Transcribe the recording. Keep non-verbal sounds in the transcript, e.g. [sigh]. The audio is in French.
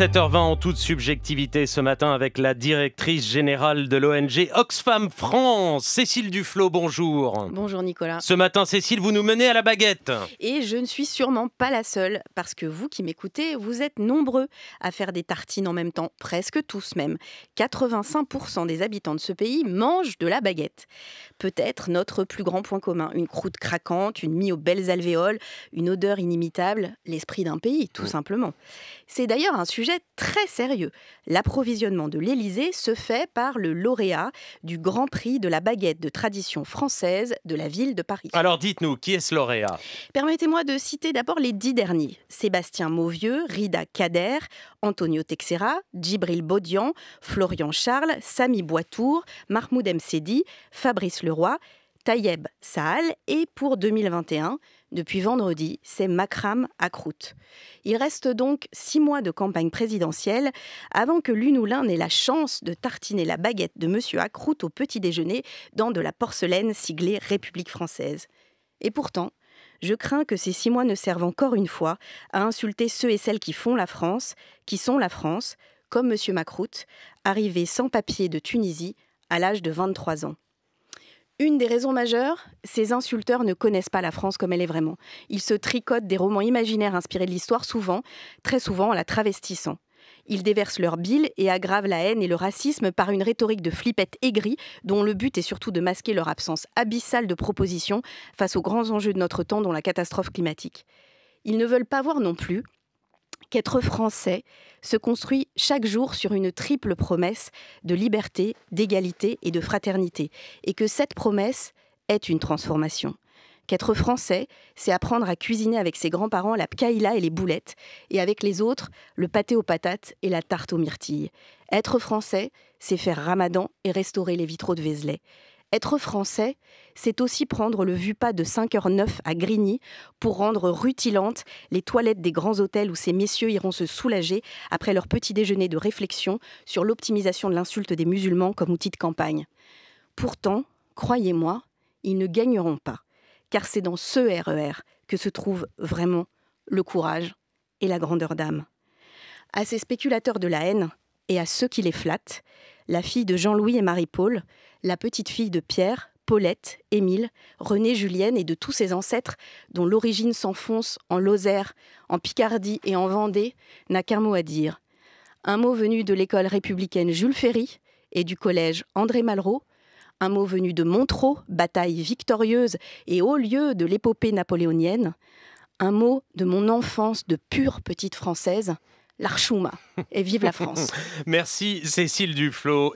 7h20 en toute subjectivité ce matin avec la directrice générale de l'ONG Oxfam France, Cécile Duflo, bonjour. Bonjour Nicolas. Ce matin Cécile, vous nous menez à la baguette. Et je ne suis sûrement pas la seule, parce que vous qui m'écoutez, vous êtes nombreux à faire des tartines en même temps, presque tous même. 85% des habitants de ce pays mangent de la baguette. Peut-être notre plus grand point commun, une croûte craquante, une mie aux belles alvéoles, une odeur inimitable, l'esprit d'un pays tout simplement. C'est d'ailleurs un sujet très sérieux. L'approvisionnement de l'Élysée se fait par le lauréat du Grand Prix de la baguette de tradition française de la ville de Paris. Alors dites-nous, qui est ce lauréat Permettez-moi de citer d'abord les dix derniers. Sébastien Mauvieux, Rida Kader, Antonio Texera, Djibril Baudian, Florian Charles, Samy Boitour, Mahmoud Msedi, Fabrice Leroy, Tayeb Saal et pour 2021, depuis vendredi, c'est Makram à Il reste donc six mois de campagne présidentielle avant que l'une ou l'un ait la chance de tartiner la baguette de M. Akrout au petit déjeuner dans de la porcelaine siglée République française. Et pourtant, je crains que ces six mois ne servent encore une fois à insulter ceux et celles qui font la France, qui sont la France, comme M. Macroute, arrivé sans papier de Tunisie à l'âge de 23 ans. Une des raisons majeures, ces insulteurs ne connaissent pas la France comme elle est vraiment. Ils se tricotent des romans imaginaires inspirés de l'histoire souvent, très souvent en la travestissant. Ils déversent leur bile et aggravent la haine et le racisme par une rhétorique de flippette aigrie dont le but est surtout de masquer leur absence abyssale de propositions face aux grands enjeux de notre temps dont la catastrophe climatique. Ils ne veulent pas voir non plus qu'être français se construit chaque jour sur une triple promesse de liberté, d'égalité et de fraternité, et que cette promesse est une transformation. Qu'être français, c'est apprendre à cuisiner avec ses grands-parents la pkaïla et les boulettes, et avec les autres, le pâté aux patates et la tarte aux myrtilles. Être français, c'est faire ramadan et restaurer les vitraux de Vézelay. Être français, c'est aussi prendre le pas de 5h09 à Grigny pour rendre rutilantes les toilettes des grands hôtels où ces messieurs iront se soulager après leur petit déjeuner de réflexion sur l'optimisation de l'insulte des musulmans comme outil de campagne. Pourtant, croyez-moi, ils ne gagneront pas, car c'est dans ce RER e que se trouve vraiment le courage et la grandeur d'âme. À ces spéculateurs de la haine et à ceux qui les flattent, la fille de Jean-Louis et Marie-Paul, la petite fille de Pierre, Paulette, Émile, rené Julienne et de tous ses ancêtres dont l'origine s'enfonce en Lozère, en Picardie et en Vendée, n'a qu'un mot à dire. Un mot venu de l'école républicaine Jules Ferry et du collège André Malraux, un mot venu de Montreux, bataille victorieuse et haut lieu de l'épopée napoléonienne, un mot de mon enfance de pure petite française, l'Archouma. Et vive la France. [laughs] Merci Cécile Duflo.